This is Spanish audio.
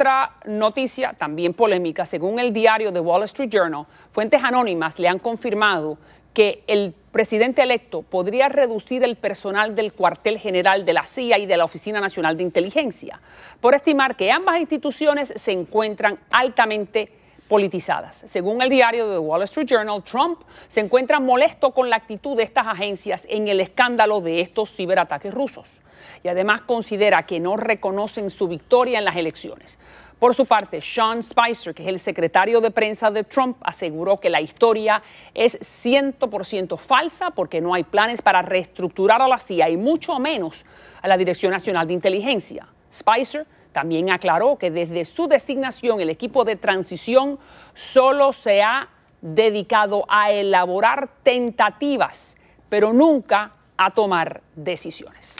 otra noticia también polémica, según el diario The Wall Street Journal, fuentes anónimas le han confirmado que el presidente electo podría reducir el personal del cuartel general de la CIA y de la Oficina Nacional de Inteligencia, por estimar que ambas instituciones se encuentran altamente politizadas. Según el diario The Wall Street Journal, Trump se encuentra molesto con la actitud de estas agencias en el escándalo de estos ciberataques rusos y además considera que no reconocen su victoria en las elecciones. Por su parte, Sean Spicer, que es el secretario de prensa de Trump, aseguró que la historia es 100% falsa porque no hay planes para reestructurar a la CIA y mucho menos a la Dirección Nacional de Inteligencia. Spicer también aclaró que desde su designación el equipo de transición solo se ha dedicado a elaborar tentativas, pero nunca a tomar decisiones.